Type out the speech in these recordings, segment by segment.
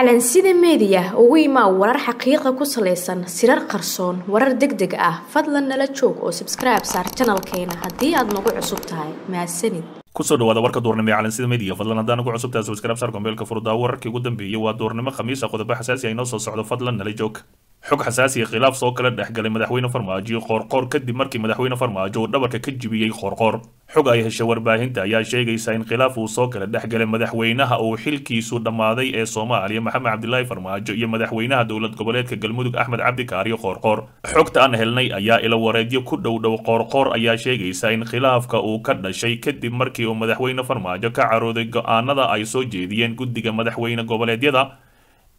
macalin sida meediya ugu imaa warar xaqiiqa ku salaysan sirar qarsoon warar deg deg ah fadlan nala joog oo subscribe saar janalkeena haddii aad nagu cusub tahay mahadsanid kusoo dhawaada warka duurnimo ee calansiida media fadlan haddaan ugu cusub tahay subscribe saar gombeelka furdaa wararkii ugu dambeeyay waa duurnimo khamiisa qodobo xasaasi ah noo soo socdo fadlan nala joog xog xasaasiya khilaaf soo kala dhexgalay madaxweyne farmaajo qoorqoor kadib markii madaxweyne farmaajo uu dhabarka ka jibiyey qoorqoor xog ay heshay warbaahinta ayaa sheegaysa in khilaaf uu soo kala dhexgalay madaxweynaha uu xilkiisu dhammaaday ee soomaaliya maxamed cabdilaahi farmaajo iyo madaxweynaha dowlad goboleedka galmudug axmed cabdikaariyo qoorqoor xogta aan helnay ayaa ila wareedyo ku dhowdhow qoorqoor ayaa sheegaysa in khilaafka uu ka dhashay kadib markii uu madaxweyne farmaajo ka carooday go'aanada ay soo jeediyeen guddiga madaxweyne goboleedyada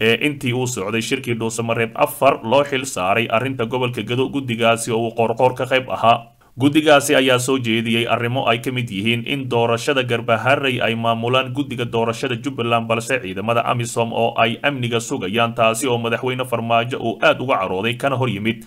ee intii uu socday shirkii dhuusamareeb afar loo xil saaray arrinta gobolka gado guddigaasi oo uu qoorqoor ka qayb ahaa guddigaasi ayaa soo jeediyey arrimo ay ka mid yihiin in doorashada garbaharey ay maamulaan guddiga doorashada jubbaland balse ciidamada amisom oo ay amniga sugayaan taasi oo madaxweyne farmaajo uu aad uga carooday kana hor yimid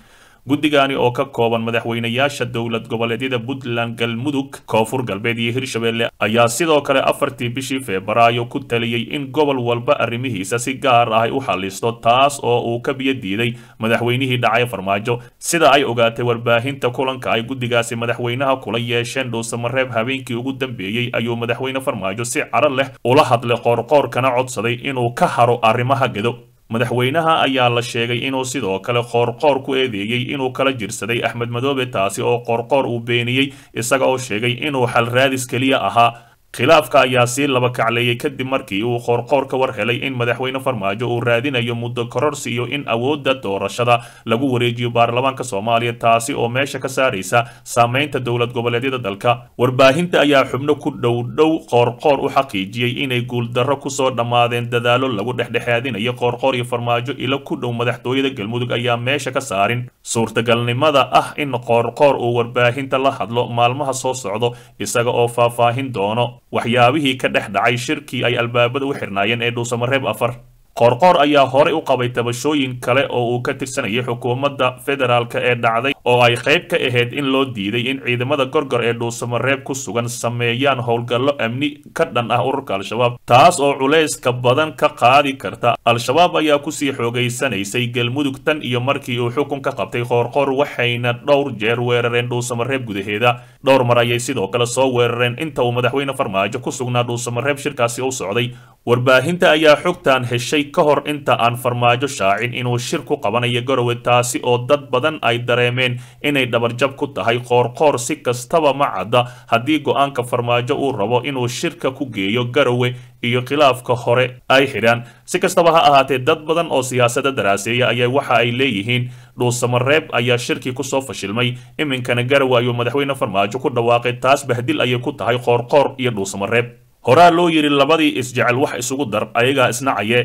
guddigaani oo ka kooban madaxweynayaasha dowlad goboleedyada puntland galmudug koonfur galbeed iyo hirshabeelle ayaa sidoo kale afartii bishii febraayo ku taliyey in gobol walba arrimihiisa si gaar ah u xallisto taas oo uu ka biyo diiday madaxweynihii dhacay farmaajo sida ay ogaatay warbaahinta kulanka ay guddigaasi madaxweynaha kula yeesheen dhuusamareeb habeenkii ugu dambeeyey ayuu madaxweyne farmaajo si cadro leh ula hadlay qoorqoorkana codsaday inuu ka haro arrimaha gedo madaxweynaha ayaa la sheegay inuu sidoo kale qoorqoor ku eedeeyey inuu kala jirsaday axmed madoobe taasi oo qoorqoor uu beeniyey isaga oo sheegay inuu xal raadis keliya ahaa khilaafka ayaa sii laba kacleeyey kadib markii uu qoorqoor ka war helay in madaxweyne farmaajo uu raadinayo muddo kororsi iyo in awoodda doorashada lagu wareejiyo baarlamaanka soomaaliya taasi oo meesha ka saaraysa saamaynta dowlad goboleedyada dalka warbaahinta ayaa xubno ku dhowdhow qoorqoor u xaqiijiyey inay guuldarro soo dhammaadeen dadaalo lagu dhexdhexaadinayo qoorqoor iyo farmaajo ilo ku dhow madaxtooyada galmudug ayaa meesha ka saarin suurtagalnimada ah in qoorqoor uu warbaahinta la hadlo maalmaha soo socdo isaga oo faahfaahin doono waxyaabihii ka dhex dhacay shirkii ay albaabada u xirnaayeen ee dhuusamareeb afar qorqoor ayaa horey u qabay tabashooyin kale oo uu ka tirsanayay xukuumadda federaalk ee dhacday oo ay qayb ka ahayd in loo diiday in ciidamada gorgor ee dhuusamareeb ku sugan sameeyaan howlgallo amni ka dhan ah ururka al-shabaab taas oo culayska badan ka qaadi karta al-shabaab ayaa kusii xoogaysanaysay galmudug tan iyo markii uu xukun ka qabtay qoorqoor waxayna dhowr jeer weerareen dhuusamareeb gudaheeda dhowr mar ayay sidoo kale soo weerareen inta uu madaxweyne farmaajo ku sugnaa dhuusamareeb shirkaasi u socday warbaahinta ayaa xogtan heshay ka hor inta aan farmaajo shaacin inuu shir ku qabanayo garowe taasi oo dad badan ay dareemeen inay dhabarjab ku tahay qoorqoor si kastaba ma cadda haddii go'aanka farmaajo uu rabo inuu shirka ku geeyo garowe iyo khilaafka hore ay xidhaan si kastaba ha ahaatee dad badan oo siyaasadda daraaseeya ayaa waxa ay leeyihiin dhuusamareeb ayaa shirkii kusoo fashilmay iminkana garowe ayuu madaxweyne farmaajo ku dhawaaqay taas bahdil ayay ku tahay qoorqoor iyo dhuusamareeb horaa loo yidhi labadii isjecel wax isugu dar ayagaa isnacaye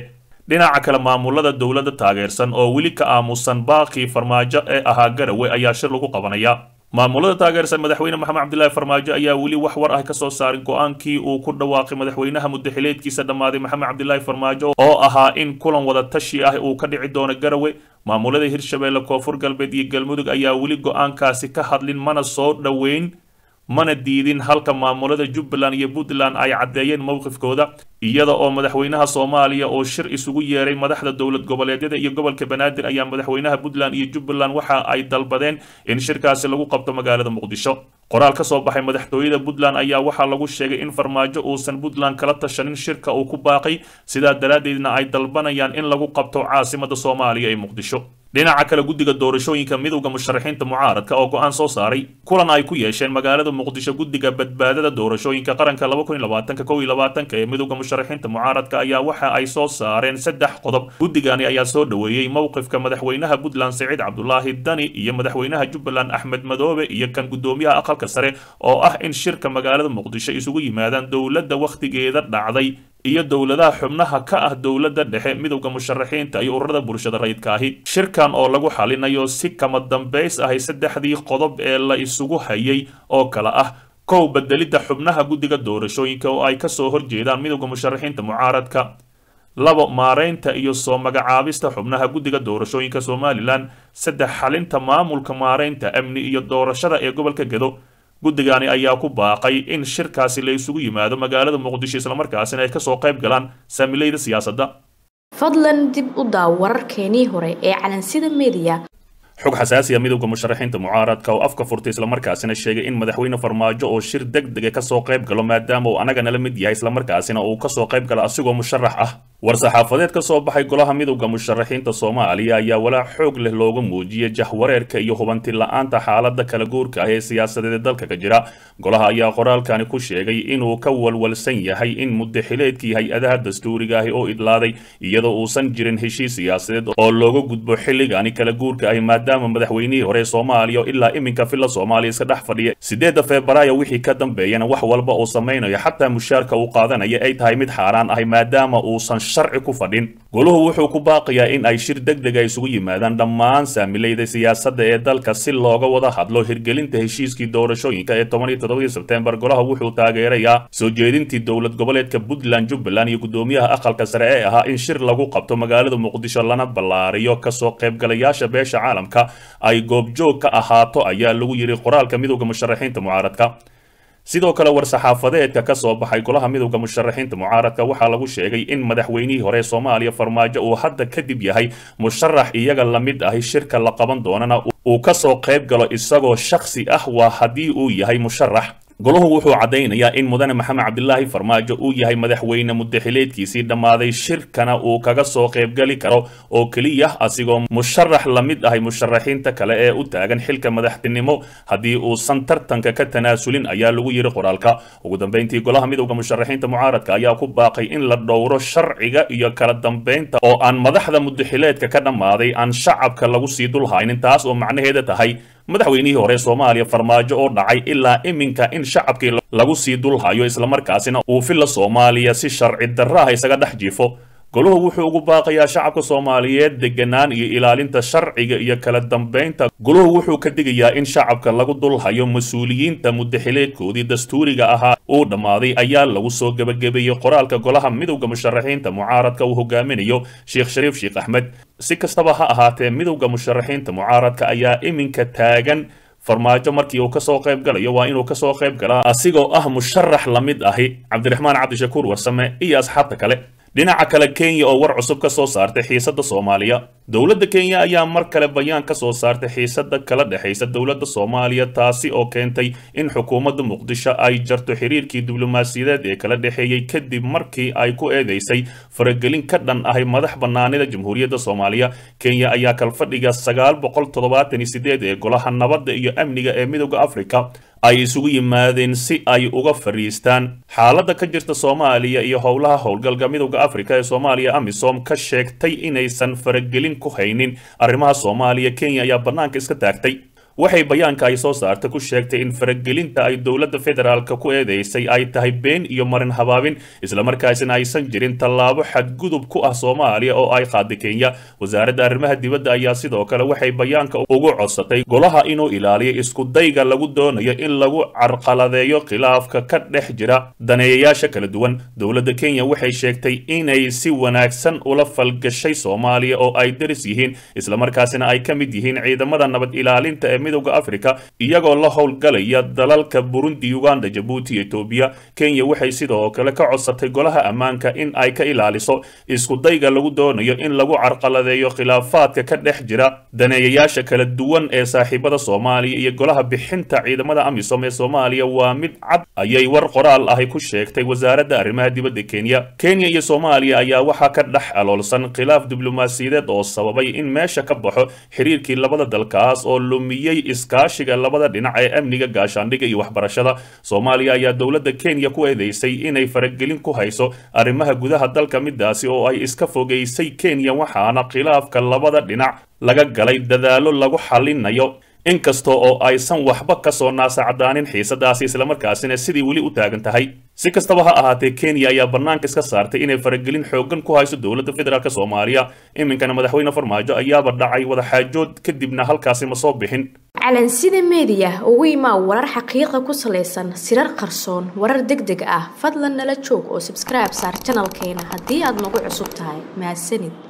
dhinaca kale maamulada dowladda taageersan oo weli ka aamusan baaqii farmaajo ee ahaa garawe ayaa shir lagu qabanaya maamulada taageersan madaxweyne maxamed cabdilaahi farmaajo ayaa weli wax war ah ka soo saarin go-aankii uu ku dhawaaqay madaxweynaha mudaxileedkiisa dhammaaday maxamed cabdilaahi farmaajo oo ahaa in kulan wada tashi ah uu ka dhici doono garawe maamulada hirshabeelle koonfur galbeed iyo galmudug ayaa weli go-aankaasi ka hadlin mana soo dhoweyn mana diidin halka maamulada jubbaland iyo puntland ay caddeeyeen mowqifkooda iyada oo madaxweynaha soomaaliya oo shir isugu yeeray madaxda dowlad goboleedyada iyo gobolka banaadir ayaa madaxweynaha puntland iyo jubbaland waxa ay dalbadeen in shirkaasi lagu qabto magaalada muqdisho qoraal ka soo baxay madaxtooyada puntland ayaa waxaa lagu sheegay in farmaajo uusan puntland kala tashanin shirka uu ku baaqay sidaa daraaddeedna ay dalbanayaan in lagu qabto caasimadda soomaaliya ee muqdisho dhinaca kale guddiga doorashooyinka midowda musharaxiinta mucaaradka oo go-aan soo saaray kulan ay ku yeesheen magaalada muqdisho guddiga badbaadada doorashooyinka qaranka ee midowda musharaxiinta mucaaradka ayaa waxa ay soo saareen saddex qodob guddigani ayaa soo dhoweeyey mowqifka madaxweynaha puntland siciid cabdulaahi dani iyo madaxweynaha jubbaland axmed madoobe iyo kan guddoomiyaha aqalka sare oo ah in shirka magaalada muqdisho isugu yimaadaan dowladda wakhtigeeda dhacday iyo dowladaha xubnaha ka ah dowladda dhexe midowda musharaxiinta iyo ururada bulshada rayidkaahi shirkan oo lagu xalinayo si kama dambays ahay saddexdii qodob ee la isugu hayay oo kale ah kow bedelidda xubnaha guddiga doorashooyinka oo ay kasoo horjeedaan midowda musharaxiinta mucaaradka labo maaraynta iyo soo magacaabista xubnaha guddiga doorashooyinka somalilan saddex xalinta maamulka maaraynta amni iyo doorashada ee gobolka gedo guddigani ayaa ku baaqay in shirkaasi la isugu yimaado magaalada muqdisho islamarkaasina ay kasoo qayb galaan saamilayda siyaasadda fadlan dib u daaw wararkeenii hore ee calansida mediya xog xasaasiya ah, midowga musharaxiinta mucaaradka oo afka furtay islamarkaasina sheegay in madaxweyne farmaajo oo shir deg dega ah kasoo qayb galo maadaama uu annagana la mid yahay islamarkaasina uu kasoo qayb galo asigoo musharax ah war-saxaafadeed ka soo baxay golaha midowda musharaxiinta soomaaliya ayaa walaac xoog leh looga muujiyey jahwareerka iyo hubanti la-aanta xaalada kala guurka ah ee siyaasadeed ee dalka ka jira golaha ayaa qoraalkani ku sheegay inuu ka walwalsan yahay in muddaxileedkii hay-adaha dastuuriga ahi oo idlaaday iyadoo uusan jirin heshiis siyaasadeed oo looga gudbo xilligani kala guurka ahi maadaama madaxweynihii hore ee soomaaliya oo ilaa iminka filla soomaaliya iska dhex fadhiya sideedda februaayo wixii ka dambeeyana wax walba uu samaynayo xataa mushaarka uu qaadanaya ay tahay mid xaaraan ahay maadaama uusan sharci ku fadhin goluhu wuxuu ku baaqayaa in ay shir deg dega isugu yimaadaan dhammaan saamilayda siyaasadda ee dalka si looga wada hadlo hirgelinta heshiiskii doorashooyinka ee toban iyo toddobadii sebtembar golaha wuxuu taageerayaa soo jeedintii dowlad goboleedka puntland jubbaland iyo guddoomiyaha aqalka sare ee ahaa in shir lagu qabto magaalada muqdisho lana ballaariyo kasoo qaybgalayaasha beesha caalamka ay goobjoog ka ahaato ayaa lagu yidhi qoraalka midowda musharaxiinta mucaaradka sidoo kale war-saxaafadeedka ka soo baxay golaha midowda musharaxiinta mucaaradka waxaa lagu sheegay in madaxweynihii hore soomaaliya farmaajo uu hadda kadib yahay musharax iyaga lamid ahi shirka la qaban doonana uu kasoo qayb galo isagoo shaksi ah waa haddii uu yahay musharax golahu wuxuu caddaynayaa in mudane maxamed cabdilaahi farmaajo uu yahay madaxweyne muddaxileedkiisii dhammaaday shirkana uu kaga soo qaybgeli karo oo keliya asigoo musharax la mid ahay musharaxiinta kale ee u taagan xilka madaxtinimo haddii uusan tartanka ka tanaasulin ayaa lagu yidhi qoraalka ugu dambayntii golaha midowda musharaxiinta mucaaradka ayaa ku baaqay in la dhowro sharciga iyo kala dambeynta oo aan madaxda muddaxileedka ka dhammaaday aan shacabka lagu sii dulhaynin taas oo macnaheeda tahay madaxweynihii hore soomaaliya farmaajo oo dhacay ilaa iminka in shacabkii lagu sii dulhayo islamarkaasina uu filla soomaaliya si sharci darraaha isaga dhex jiifo goluhu wuxuu ugu baaqayaa shacabka soomaaliyeed deganaan iyo ilaalinta sharciga iyo kala dambaynta golahu wuxuu ka digayaa in shacabka lagu dulhayo mas-uuliyiinta muddaxileedkoodii dastuuriga ahaa uu dhammaaday ayaa lagu soo gebagabeeyey qoraalka golaha midowda musharaxiinta mucaaradka uu hogaaminayo sheekh shariif sheekh axmed si kastaba ha ahaatee midowda musharaxiinta mucaaradka ayaa iminka taagan farmaajo markii uu kasoo qayb galayo waa inuu kasoo qayb galaa asigoo ah musharax la mid ahi cabdiraxmaan cabdishakuur warsame iyo asxaabta kale dhinaca kale kenya oo war cusub ka soo saartay xiisada soomaaliya dowladda kenya ayaa mar kale bayaan ka soo saartay xiisada kala dhexaysa dowladda soomaaliya taasi oo keentay in xukuumadda muqdisho ay jarto xiriirkii diblomaasiyadeed ee kala dhexeeyey kadib markii ay ku eedaysay faragelin ka dhan ahay madax bannaanida jamhuuriyadda soomaaliya kenya ayaa kalfadhiga sagaal boqol toddobaatan iyo sideed ee golaha nabadda iyo amniga ee midooda afrika ay isugu yimaadeen si ay uga fadhiistaan xaaladda ka jirta soomaaliya iyo howlaha howlgalka midowda afrika ee soomaaliya amisom ka sheegtay inaysan faragelin ku haynin arrimaha soomaaliya kenya ayaa bannaanka iska taagtay waxay bayaanka ay soo saartay ku sheegtay in faragelinta ay dowladda federaalka ku eedeysay ay tahay been iyo marin habaabin islamarkaasina aysan jirin tallaabo xadgudub ku ah soomaaliya oo ay qaaday kenya wasaaradda arrimaha dibadda ayaa sidoo kale waxay bayaanka ugu codsatay golaha inuu ilaaliyo iskudayga lagu doonayo in lagu carqaladeeyo khilaafka ka dhex jira daneeyayaasha kala duwan dowladda kenya waxay sheegtay inay si wanaagsan ula falgashay soomaaliya oo ay daris yihiin islamarkaasina ay ka mid yihiin ciidamada nabad ilaalinta ee midowda afrika iyagoo la howlgalaya dalalka burundi uganda jabuuti etoobiya kenya waxay sidoo kale ka codsatay golaha ammaanka in ay ka ilaaliso iskudayga lagu doonayo in lagu carqaladeeyo khilaafaadka ka dhex jira daneeyayaasha kala duwan ee saaxiibada soomaaliya iyo golaha bixinta ciidamada amisom ee soomaaliya waa mid cad ayay war qoraal ahay ku sheegtay wasaaradda arrimaha dibadda kenya kenya iyo soomaaliya ayaa waxaa ka dhex aloolsan khilaaf diblomaasiyadeed oo sababay in meesha ka baxo xiriirkii labada dalkaas oo lumiyey iskaashiga labada dhinac ee amniga gaashaandhiga iyo waxbarashada soomaaliya ayaa dowladda kenya ku eedeysay inay faragelin ku hayso arrimaha gudaha dalka midaasi oo ay iska fogeysay kenya waxaana khilaafka labada dhinac laga galay dadaallo lagu xalinayo inkasta oo aysan waxba ka soo naasacadaanin xiisadaasi islamarkaasina sidii weli u taagan tahay si kastaba ha ahaatee kenya ayaa bannaanka iska saartay inay faragelin xooggan ku hayso dowladda federaalk soomaaliya iminkana madaxweyne farmaajo ayaaba dhacay wadaxaajood kadibna halkaasi ma soo bixin calansida meediya ugu imaa warar xaqiiqa ku salaysan sirar qarsoon warar deg deg ah fadlan nala joog oo sabskribe saar janalkeena haddii aad nagu cusub tahay mahadsanid